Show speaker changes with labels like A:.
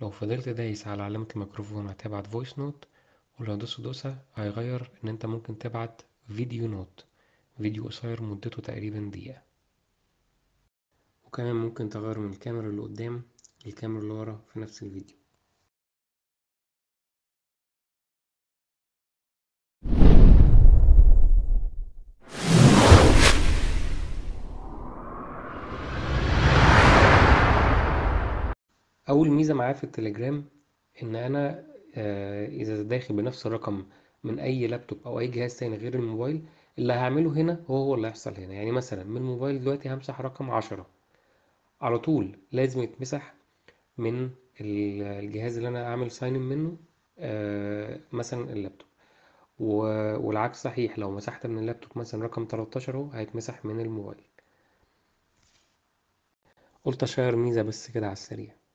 A: لو فضلت دايس على علامة الميكروفون هتبعت فويس نوت ولو دوس دوسة هيغير ان انت ممكن تبعت فيديو نوت فيديو قصير مدته تقريبا دقيقة وكمان ممكن تغير من الكاميرا اللي قدام للكاميرا
B: اللي ورا في نفس الفيديو
A: اول ميزه معايا في التليجرام ان انا آه، اذا داخل بنفس الرقم من اي لابتوب او اي جهاز تاني غير الموبايل اللي هعمله هنا هو هو اللي هيحصل هنا يعني مثلا من الموبايل دلوقتي همسح رقم عشرة على طول لازم يتمسح من الجهاز اللي انا اعمل ساين منه آه، مثلا اللابتوب والعكس صحيح لو مسحت من اللابتوب مثلا رقم 13 اهو هيتمسح من الموبايل قلت اشير ميزه بس كده على السريع